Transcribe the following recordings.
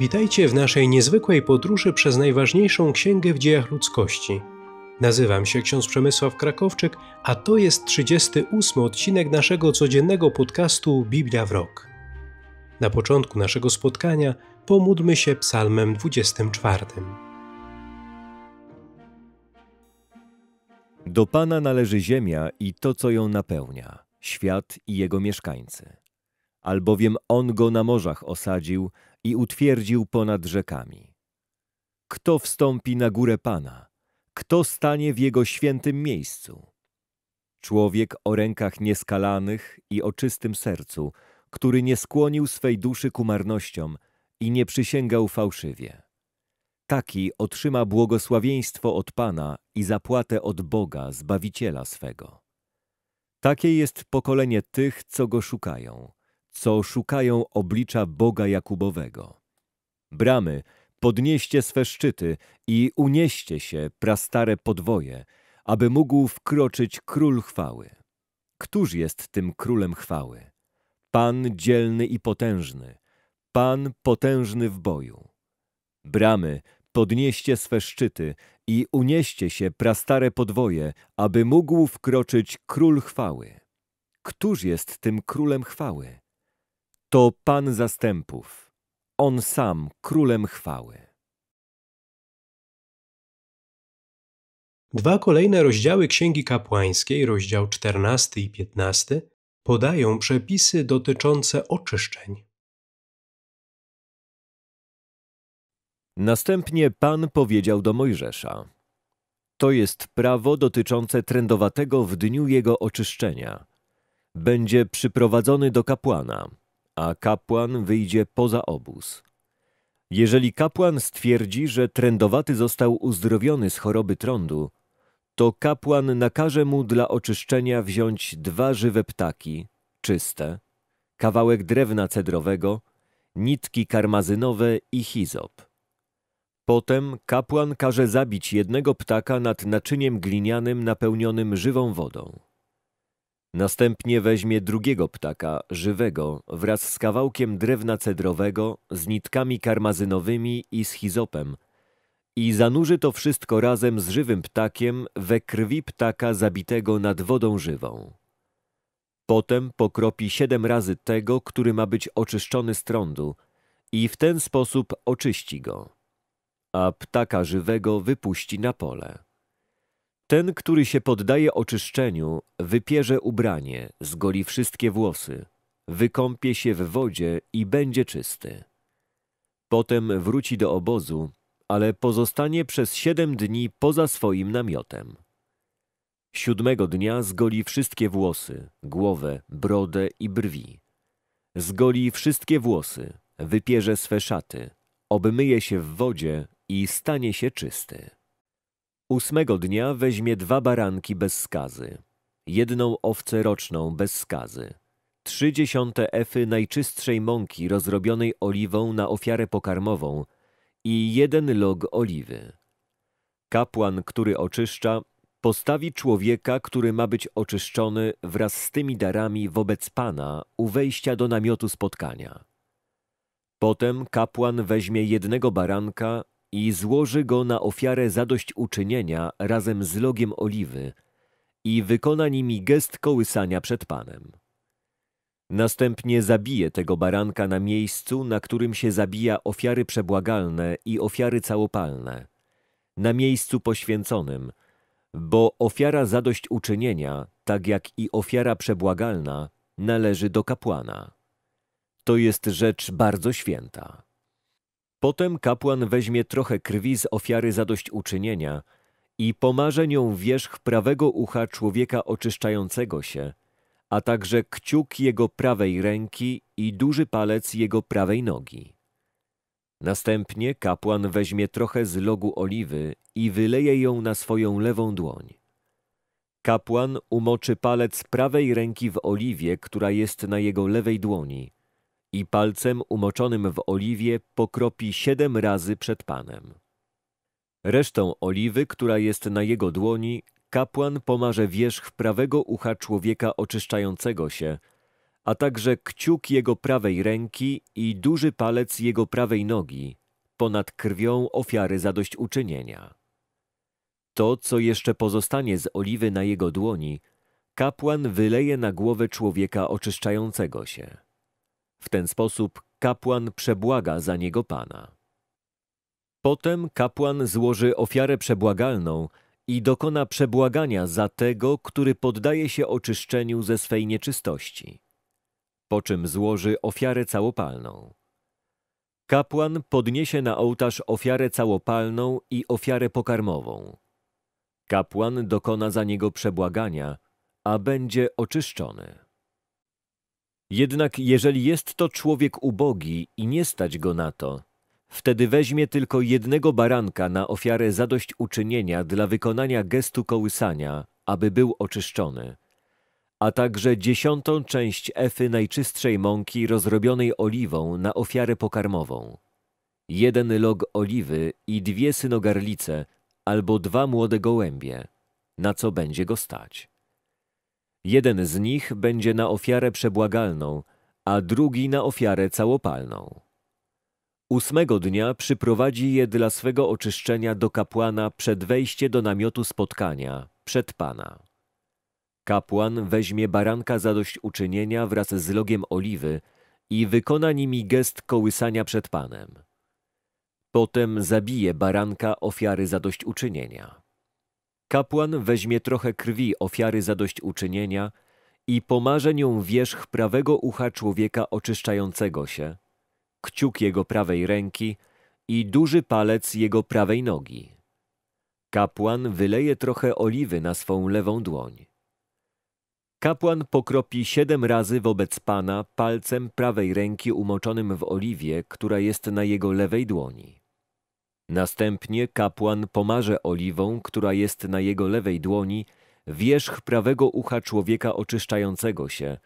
Witajcie w naszej niezwykłej podróży przez najważniejszą księgę w dziejach ludzkości. Nazywam się ksiądz Przemysław Krakowczyk, a to jest 38 odcinek naszego codziennego podcastu Biblia w rok. Na początku naszego spotkania pomódmy się psalmem 24. Do Pana należy ziemia i to, co ją napełnia, świat i jego mieszkańcy. Albowiem On go na morzach osadził, i utwierdził ponad rzekami. Kto wstąpi na górę Pana? Kto stanie w Jego świętym miejscu? Człowiek o rękach nieskalanych i o czystym sercu, który nie skłonił swej duszy ku marnościom i nie przysięgał fałszywie. Taki otrzyma błogosławieństwo od Pana i zapłatę od Boga, Zbawiciela swego. Takie jest pokolenie tych, co Go szukają – co szukają oblicza Boga Jakubowego. Bramy, podnieście swe szczyty i unieście się prastare podwoje, aby mógł wkroczyć król chwały. Któż jest tym królem chwały? Pan dzielny i potężny, Pan potężny w boju. Bramy, podnieście swe szczyty i unieście się prastare podwoje, aby mógł wkroczyć król chwały. Któż jest tym królem chwały? to Pan zastępów, On sam królem chwały. Dwa kolejne rozdziały Księgi Kapłańskiej, rozdział 14 i 15, podają przepisy dotyczące oczyszczeń. Następnie Pan powiedział do Mojżesza: To jest prawo dotyczące trędowatego w dniu jego oczyszczenia. Będzie przyprowadzony do kapłana a kapłan wyjdzie poza obóz. Jeżeli kapłan stwierdzi, że trędowaty został uzdrowiony z choroby trądu, to kapłan nakaże mu dla oczyszczenia wziąć dwa żywe ptaki, czyste, kawałek drewna cedrowego, nitki karmazynowe i hizop. Potem kapłan każe zabić jednego ptaka nad naczyniem glinianym napełnionym żywą wodą. Następnie weźmie drugiego ptaka, żywego, wraz z kawałkiem drewna cedrowego, z nitkami karmazynowymi i z hizopem i zanurzy to wszystko razem z żywym ptakiem we krwi ptaka zabitego nad wodą żywą. Potem pokropi siedem razy tego, który ma być oczyszczony z trądu i w ten sposób oczyści go, a ptaka żywego wypuści na pole. Ten, który się poddaje oczyszczeniu, wypierze ubranie, zgoli wszystkie włosy, wykąpie się w wodzie i będzie czysty. Potem wróci do obozu, ale pozostanie przez siedem dni poza swoim namiotem. Siódmego dnia zgoli wszystkie włosy, głowę, brodę i brwi. Zgoli wszystkie włosy, wypierze swe szaty, obmyje się w wodzie i stanie się czysty. Ósmego dnia weźmie dwa baranki bez skazy, jedną owcę roczną bez skazy, trzy dziesiąte efy najczystszej mąki rozrobionej oliwą na ofiarę pokarmową i jeden log oliwy. Kapłan, który oczyszcza, postawi człowieka, który ma być oczyszczony wraz z tymi darami wobec Pana u wejścia do namiotu spotkania. Potem kapłan weźmie jednego baranka i złoży go na ofiarę zadośćuczynienia razem z logiem oliwy i wykona nimi gest kołysania przed Panem. Następnie zabije tego baranka na miejscu, na którym się zabija ofiary przebłagalne i ofiary całopalne, na miejscu poświęconym, bo ofiara zadośćuczynienia, tak jak i ofiara przebłagalna, należy do kapłana. To jest rzecz bardzo święta. Potem kapłan weźmie trochę krwi z ofiary zadośćuczynienia i pomarze nią wierzch prawego ucha człowieka oczyszczającego się, a także kciuk jego prawej ręki i duży palec jego prawej nogi. Następnie kapłan weźmie trochę z logu oliwy i wyleje ją na swoją lewą dłoń. Kapłan umoczy palec prawej ręki w oliwie, która jest na jego lewej dłoni – i palcem umoczonym w oliwie pokropi siedem razy przed Panem. Resztą oliwy, która jest na jego dłoni, kapłan pomarze wierzch prawego ucha człowieka oczyszczającego się, a także kciuk jego prawej ręki i duży palec jego prawej nogi, ponad krwią ofiary zadośćuczynienia. To, co jeszcze pozostanie z oliwy na jego dłoni, kapłan wyleje na głowę człowieka oczyszczającego się. W ten sposób kapłan przebłaga za niego Pana. Potem kapłan złoży ofiarę przebłagalną i dokona przebłagania za tego, który poddaje się oczyszczeniu ze swej nieczystości, po czym złoży ofiarę całopalną. Kapłan podniesie na ołtarz ofiarę całopalną i ofiarę pokarmową. Kapłan dokona za niego przebłagania, a będzie oczyszczony. Jednak jeżeli jest to człowiek ubogi i nie stać go na to, wtedy weźmie tylko jednego baranka na ofiarę zadośćuczynienia dla wykonania gestu kołysania, aby był oczyszczony, a także dziesiątą część efy najczystszej mąki rozrobionej oliwą na ofiarę pokarmową, jeden log oliwy i dwie synogarlice albo dwa młode gołębie, na co będzie go stać. Jeden z nich będzie na ofiarę przebłagalną, a drugi na ofiarę całopalną. Ósmego dnia przyprowadzi je dla swego oczyszczenia do kapłana przed wejście do namiotu spotkania, przed Pana. Kapłan weźmie baranka zadośćuczynienia wraz z logiem oliwy i wykona nimi gest kołysania przed Panem. Potem zabije baranka ofiary zadośćuczynienia. Kapłan weźmie trochę krwi ofiary zadośćuczynienia i pomarze nią wierzch prawego ucha człowieka oczyszczającego się, kciuk jego prawej ręki i duży palec jego prawej nogi. Kapłan wyleje trochę oliwy na swą lewą dłoń. Kapłan pokropi siedem razy wobec Pana palcem prawej ręki umoczonym w oliwie, która jest na jego lewej dłoni. Następnie kapłan pomarze oliwą, która jest na jego lewej dłoni, wierzch prawego ucha człowieka oczyszczającego się,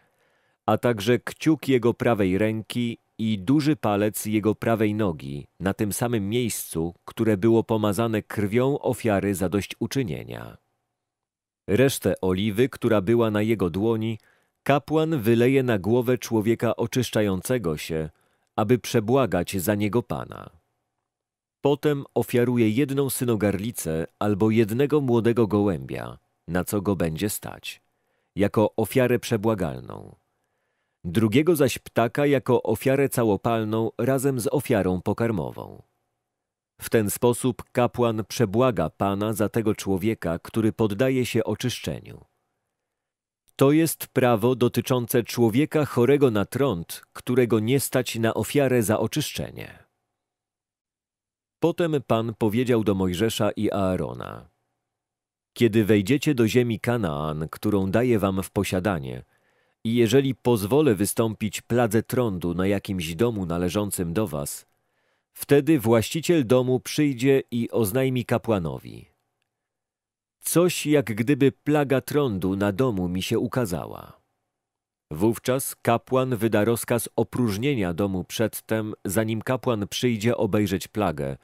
a także kciuk jego prawej ręki i duży palec jego prawej nogi na tym samym miejscu, które było pomazane krwią ofiary zadośćuczynienia. Resztę oliwy, która była na jego dłoni, kapłan wyleje na głowę człowieka oczyszczającego się, aby przebłagać za niego Pana. Potem ofiaruje jedną synogarlicę albo jednego młodego gołębia, na co go będzie stać, jako ofiarę przebłagalną. Drugiego zaś ptaka jako ofiarę całopalną razem z ofiarą pokarmową. W ten sposób kapłan przebłaga Pana za tego człowieka, który poddaje się oczyszczeniu. To jest prawo dotyczące człowieka chorego na trąd, którego nie stać na ofiarę za oczyszczenie. Potem Pan powiedział do Mojżesza i Aarona: Kiedy wejdziecie do ziemi Kanaan, którą daję wam w posiadanie, i jeżeli pozwolę wystąpić pladze trądu na jakimś domu należącym do was, wtedy właściciel domu przyjdzie i oznajmi kapłanowi. Coś jak gdyby plaga trądu na domu mi się ukazała. Wówczas kapłan wyda rozkaz opróżnienia domu przedtem, zanim kapłan przyjdzie obejrzeć plagę –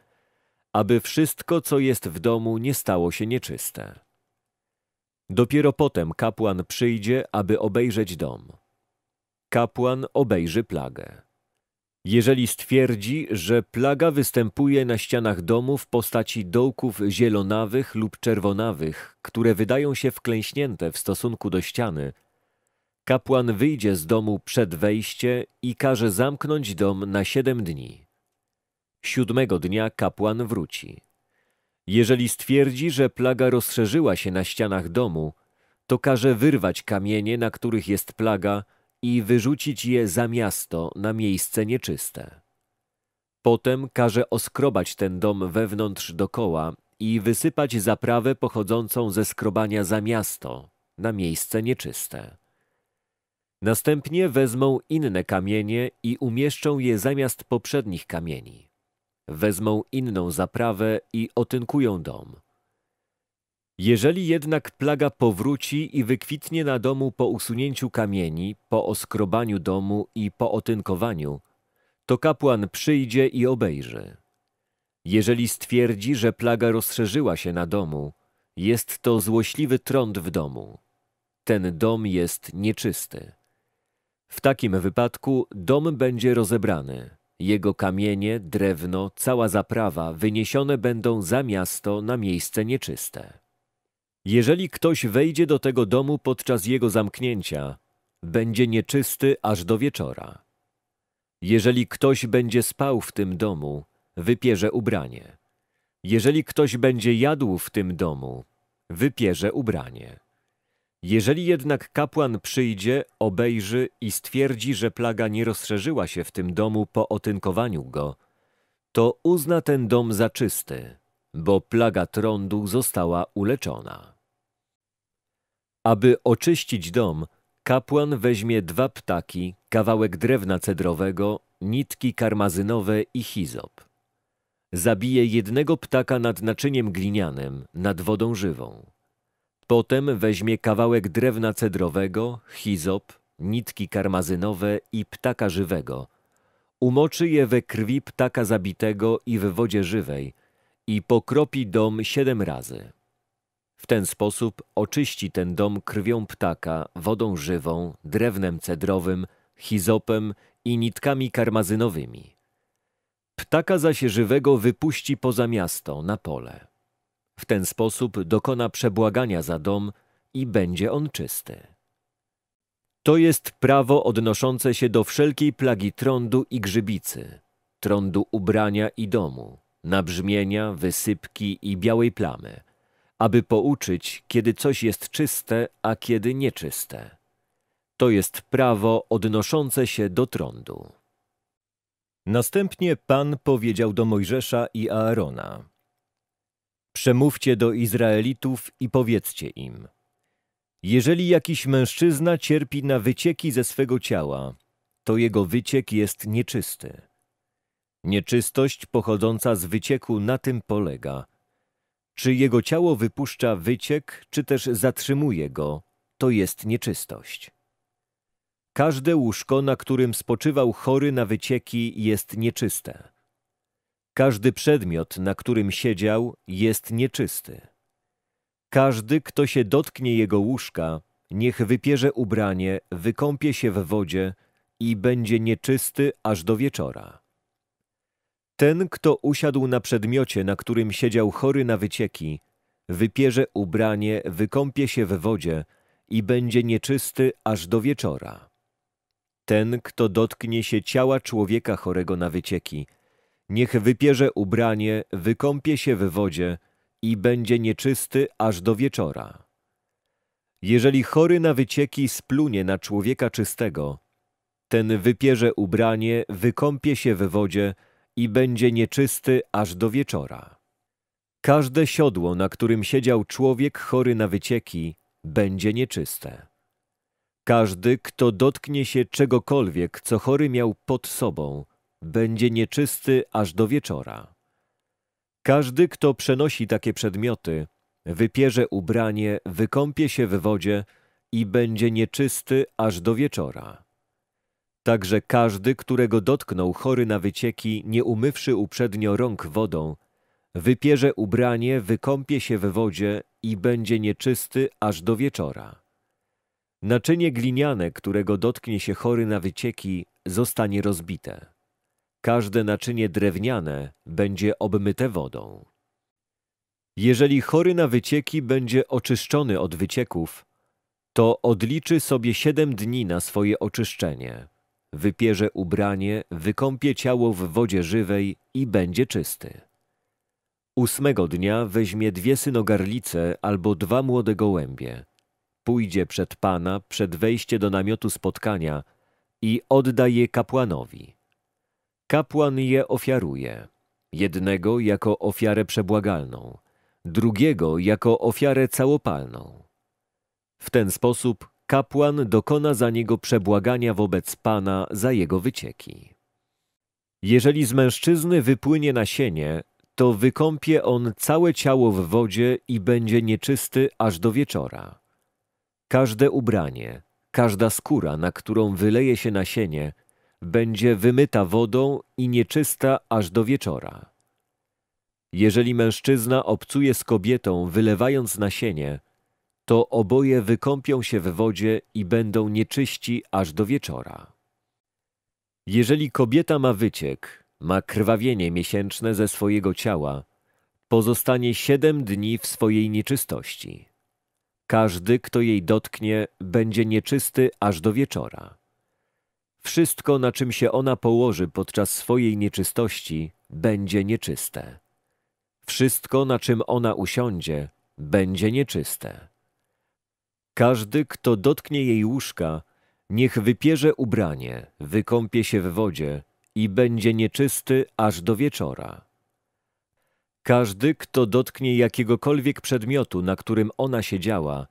aby wszystko, co jest w domu, nie stało się nieczyste. Dopiero potem kapłan przyjdzie, aby obejrzeć dom. Kapłan obejrzy plagę. Jeżeli stwierdzi, że plaga występuje na ścianach domu w postaci dołków zielonawych lub czerwonawych, które wydają się wklęśnięte w stosunku do ściany, kapłan wyjdzie z domu przed wejście i każe zamknąć dom na siedem dni. Siódmego dnia kapłan wróci. Jeżeli stwierdzi, że plaga rozszerzyła się na ścianach domu, to każe wyrwać kamienie, na których jest plaga, i wyrzucić je za miasto na miejsce nieczyste. Potem każe oskrobać ten dom wewnątrz dokoła i wysypać zaprawę pochodzącą ze skrobania za miasto na miejsce nieczyste. Następnie wezmą inne kamienie i umieszczą je zamiast poprzednich kamieni wezmą inną zaprawę i otynkują dom. Jeżeli jednak plaga powróci i wykwitnie na domu po usunięciu kamieni, po oskrobaniu domu i po otynkowaniu, to kapłan przyjdzie i obejrzy. Jeżeli stwierdzi, że plaga rozszerzyła się na domu, jest to złośliwy trąd w domu. Ten dom jest nieczysty. W takim wypadku dom będzie rozebrany. Jego kamienie, drewno, cała zaprawa wyniesione będą za miasto na miejsce nieczyste. Jeżeli ktoś wejdzie do tego domu podczas jego zamknięcia, będzie nieczysty aż do wieczora. Jeżeli ktoś będzie spał w tym domu, wypierze ubranie. Jeżeli ktoś będzie jadł w tym domu, wypierze ubranie. Jeżeli jednak kapłan przyjdzie, obejrzy i stwierdzi, że plaga nie rozszerzyła się w tym domu po otynkowaniu go, to uzna ten dom za czysty, bo plaga trądu została uleczona. Aby oczyścić dom, kapłan weźmie dwa ptaki, kawałek drewna cedrowego, nitki karmazynowe i hizop. Zabije jednego ptaka nad naczyniem glinianym, nad wodą żywą Potem weźmie kawałek drewna cedrowego, chizop, nitki karmazynowe i ptaka żywego. Umoczy je we krwi ptaka zabitego i w wodzie żywej i pokropi dom siedem razy. W ten sposób oczyści ten dom krwią ptaka, wodą żywą, drewnem cedrowym, chizopem i nitkami karmazynowymi. Ptaka zaś żywego wypuści poza miasto, na pole. W ten sposób dokona przebłagania za dom i będzie on czysty. To jest prawo odnoszące się do wszelkiej plagi trądu i grzybicy, trądu ubrania i domu, nabrzmienia, wysypki i białej plamy, aby pouczyć, kiedy coś jest czyste, a kiedy nieczyste. To jest prawo odnoszące się do trądu. Następnie Pan powiedział do Mojżesza i Aarona – Przemówcie do Izraelitów i powiedzcie im. Jeżeli jakiś mężczyzna cierpi na wycieki ze swego ciała, to jego wyciek jest nieczysty. Nieczystość pochodząca z wycieku na tym polega. Czy jego ciało wypuszcza wyciek, czy też zatrzymuje go, to jest nieczystość. Każde łóżko, na którym spoczywał chory na wycieki, jest nieczyste. Każdy przedmiot, na którym siedział, jest nieczysty. Każdy, kto się dotknie jego łóżka, niech wypierze ubranie, wykąpie się w wodzie i będzie nieczysty aż do wieczora. Ten, kto usiadł na przedmiocie, na którym siedział chory na wycieki, wypierze ubranie, wykąpie się w wodzie i będzie nieczysty aż do wieczora. Ten, kto dotknie się ciała człowieka chorego na wycieki, Niech wypierze ubranie, wykąpie się w wodzie i będzie nieczysty aż do wieczora. Jeżeli chory na wycieki splunie na człowieka czystego, ten wypierze ubranie, wykąpie się w wodzie i będzie nieczysty aż do wieczora. Każde siodło, na którym siedział człowiek chory na wycieki, będzie nieczyste. Każdy, kto dotknie się czegokolwiek, co chory miał pod sobą, będzie nieczysty aż do wieczora. Każdy, kto przenosi takie przedmioty, wypierze ubranie, wykąpie się w wodzie i będzie nieczysty aż do wieczora. Także każdy, którego dotknął chory na wycieki, nie umywszy uprzednio rąk wodą, wypierze ubranie, wykąpie się w wodzie i będzie nieczysty aż do wieczora. Naczynie gliniane, którego dotknie się chory na wycieki, zostanie rozbite. Każde naczynie drewniane będzie obmyte wodą. Jeżeli chory na wycieki będzie oczyszczony od wycieków, to odliczy sobie siedem dni na swoje oczyszczenie. Wypierze ubranie, wykąpie ciało w wodzie żywej i będzie czysty. Ósmego dnia weźmie dwie synogarlice albo dwa młode gołębie. Pójdzie przed Pana, przed wejście do namiotu spotkania i odda je kapłanowi. Kapłan je ofiaruje, jednego jako ofiarę przebłagalną, drugiego jako ofiarę całopalną. W ten sposób kapłan dokona za niego przebłagania wobec Pana za jego wycieki. Jeżeli z mężczyzny wypłynie nasienie, to wykąpie on całe ciało w wodzie i będzie nieczysty aż do wieczora. Każde ubranie, każda skóra, na którą wyleje się nasienie, będzie wymyta wodą i nieczysta aż do wieczora. Jeżeli mężczyzna obcuje z kobietą, wylewając nasienie, to oboje wykąpią się w wodzie i będą nieczyści aż do wieczora. Jeżeli kobieta ma wyciek, ma krwawienie miesięczne ze swojego ciała, pozostanie siedem dni w swojej nieczystości. Każdy, kto jej dotknie, będzie nieczysty aż do wieczora. Wszystko, na czym się ona położy podczas swojej nieczystości, będzie nieczyste. Wszystko, na czym ona usiądzie, będzie nieczyste. Każdy, kto dotknie jej łóżka, niech wypierze ubranie, wykąpie się w wodzie i będzie nieczysty aż do wieczora. Każdy, kto dotknie jakiegokolwiek przedmiotu, na którym ona siedziała,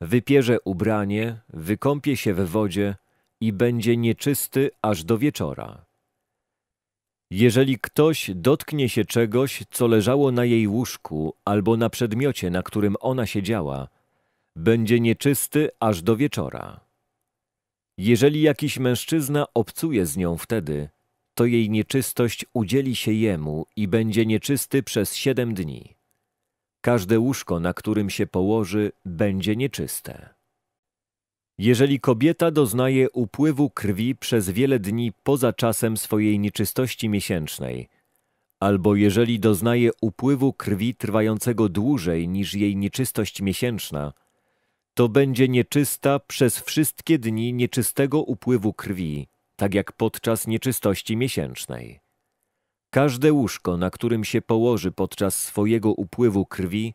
wypierze ubranie, wykąpie się w wodzie i będzie nieczysty aż do wieczora. Jeżeli ktoś dotknie się czegoś, co leżało na jej łóżku albo na przedmiocie, na którym ona siedziała, będzie nieczysty aż do wieczora. Jeżeli jakiś mężczyzna obcuje z nią wtedy, to jej nieczystość udzieli się jemu i będzie nieczysty przez siedem dni. Każde łóżko, na którym się położy, będzie nieczyste. Jeżeli kobieta doznaje upływu krwi przez wiele dni poza czasem swojej nieczystości miesięcznej, albo jeżeli doznaje upływu krwi trwającego dłużej niż jej nieczystość miesięczna, to będzie nieczysta przez wszystkie dni nieczystego upływu krwi, tak jak podczas nieczystości miesięcznej. Każde łóżko, na którym się położy podczas swojego upływu krwi,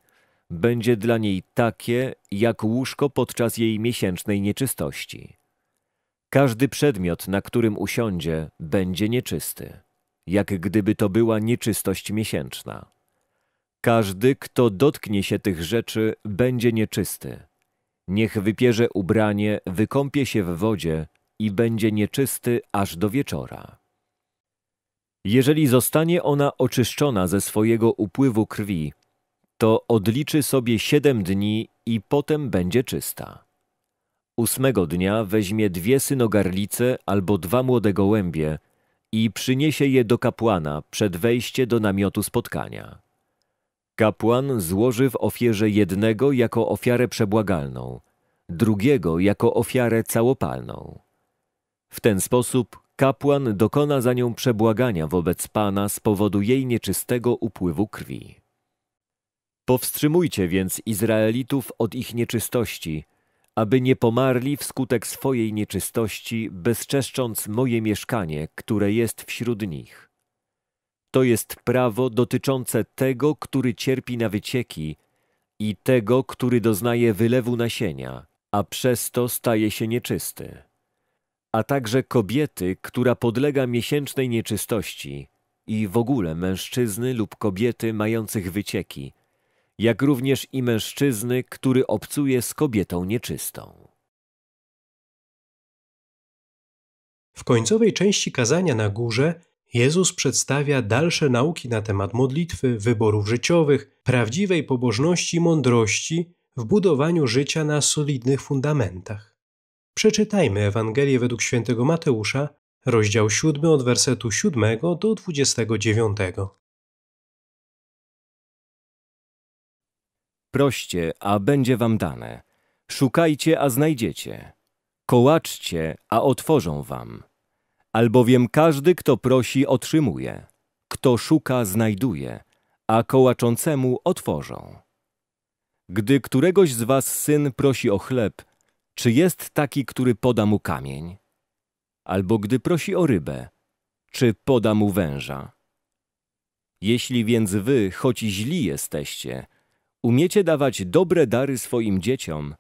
będzie dla niej takie, jak łóżko podczas jej miesięcznej nieczystości. Każdy przedmiot, na którym usiądzie, będzie nieczysty, jak gdyby to była nieczystość miesięczna. Każdy, kto dotknie się tych rzeczy, będzie nieczysty. Niech wypierze ubranie, wykąpie się w wodzie i będzie nieczysty aż do wieczora. Jeżeli zostanie ona oczyszczona ze swojego upływu krwi, to odliczy sobie siedem dni i potem będzie czysta. Ósmego dnia weźmie dwie synogarlice albo dwa młode gołębie i przyniesie je do kapłana przed wejście do namiotu spotkania. Kapłan złoży w ofierze jednego jako ofiarę przebłagalną, drugiego jako ofiarę całopalną. W ten sposób kapłan dokona za nią przebłagania wobec Pana z powodu jej nieczystego upływu krwi. Powstrzymujcie więc Izraelitów od ich nieczystości, aby nie pomarli wskutek swojej nieczystości, bezczeszcząc moje mieszkanie, które jest wśród nich. To jest prawo dotyczące tego, który cierpi na wycieki i tego, który doznaje wylewu nasienia, a przez to staje się nieczysty. A także kobiety, która podlega miesięcznej nieczystości i w ogóle mężczyzny lub kobiety mających wycieki – jak również i mężczyzny, który obcuje z kobietą nieczystą. W końcowej części kazania na górze Jezus przedstawia dalsze nauki na temat modlitwy, wyborów życiowych, prawdziwej pobożności i mądrości w budowaniu życia na solidnych fundamentach. Przeczytajmy Ewangelię według świętego Mateusza, rozdział 7 od wersetu 7 do 29. proście, a będzie wam dane. Szukajcie, a znajdziecie. Kołaczcie, a otworzą wam. Albowiem każdy, kto prosi, otrzymuje. Kto szuka, znajduje, a kołaczącemu otworzą. Gdy któregoś z was syn prosi o chleb, czy jest taki, który poda mu kamień? Albo gdy prosi o rybę, czy poda mu węża? Jeśli więc wy, choć źli jesteście, umiecie dawać dobre dary swoim dzieciom,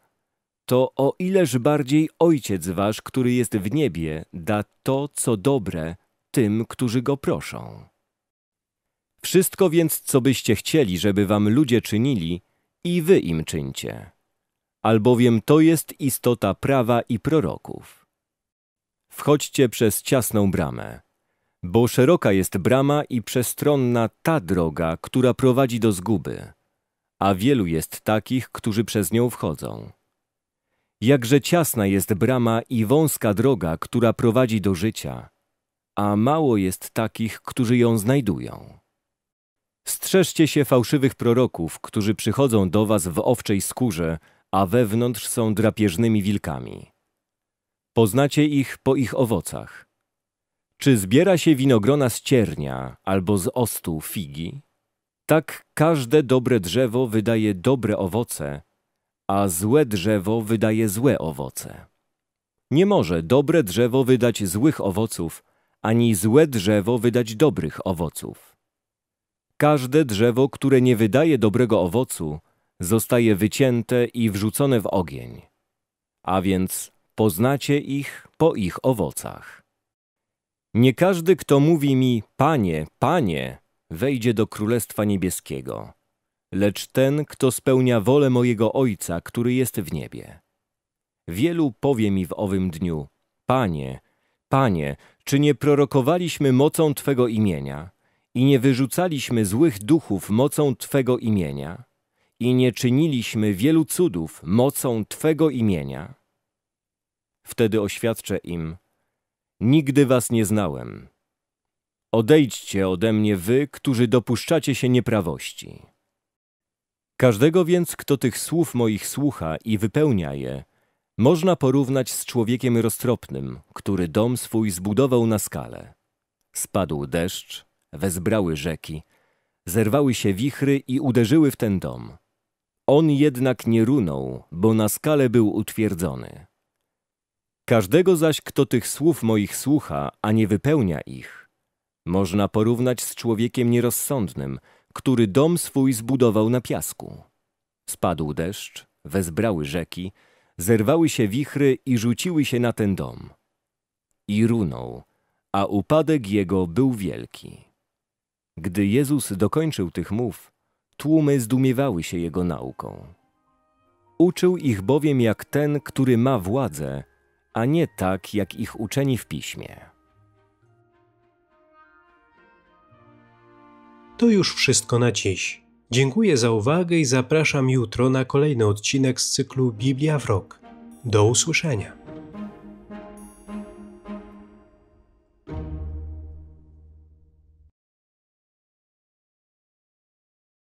to o ileż bardziej Ojciec Wasz, który jest w niebie, da to, co dobre, tym, którzy Go proszą. Wszystko więc, co byście chcieli, żeby Wam ludzie czynili, i Wy im czyńcie. Albowiem to jest istota prawa i proroków. Wchodźcie przez ciasną bramę, bo szeroka jest brama i przestronna ta droga, która prowadzi do zguby a wielu jest takich, którzy przez nią wchodzą. Jakże ciasna jest brama i wąska droga, która prowadzi do życia, a mało jest takich, którzy ją znajdują. Strzeżcie się fałszywych proroków, którzy przychodzą do was w owczej skórze, a wewnątrz są drapieżnymi wilkami. Poznacie ich po ich owocach. Czy zbiera się winogrona z ciernia albo z ostu figi? Tak każde dobre drzewo wydaje dobre owoce, a złe drzewo wydaje złe owoce. Nie może dobre drzewo wydać złych owoców, ani złe drzewo wydać dobrych owoców. Każde drzewo, które nie wydaje dobrego owocu, zostaje wycięte i wrzucone w ogień. A więc poznacie ich po ich owocach. Nie każdy, kto mówi mi, Panie, Panie, wejdzie do Królestwa Niebieskiego, lecz ten, kto spełnia wolę mojego Ojca, który jest w niebie. Wielu powie mi w owym dniu, Panie, Panie, czy nie prorokowaliśmy mocą Twego imienia i nie wyrzucaliśmy złych duchów mocą Twego imienia i nie czyniliśmy wielu cudów mocą Twego imienia? Wtedy oświadczę im, nigdy Was nie znałem. Odejdźcie ode mnie wy, którzy dopuszczacie się nieprawości. Każdego więc, kto tych słów moich słucha i wypełnia je, można porównać z człowiekiem roztropnym, który dom swój zbudował na skale. Spadł deszcz, wezbrały rzeki, zerwały się wichry i uderzyły w ten dom. On jednak nie runął, bo na skale był utwierdzony. Każdego zaś, kto tych słów moich słucha, a nie wypełnia ich, można porównać z człowiekiem nierozsądnym, który dom swój zbudował na piasku. Spadł deszcz, wezbrały rzeki, zerwały się wichry i rzuciły się na ten dom. I runął, a upadek jego był wielki. Gdy Jezus dokończył tych mów, tłumy zdumiewały się jego nauką. Uczył ich bowiem jak ten, który ma władzę, a nie tak, jak ich uczeni w piśmie. To już wszystko na dziś. Dziękuję za uwagę i zapraszam jutro na kolejny odcinek z cyklu Biblia w Rok. Do usłyszenia.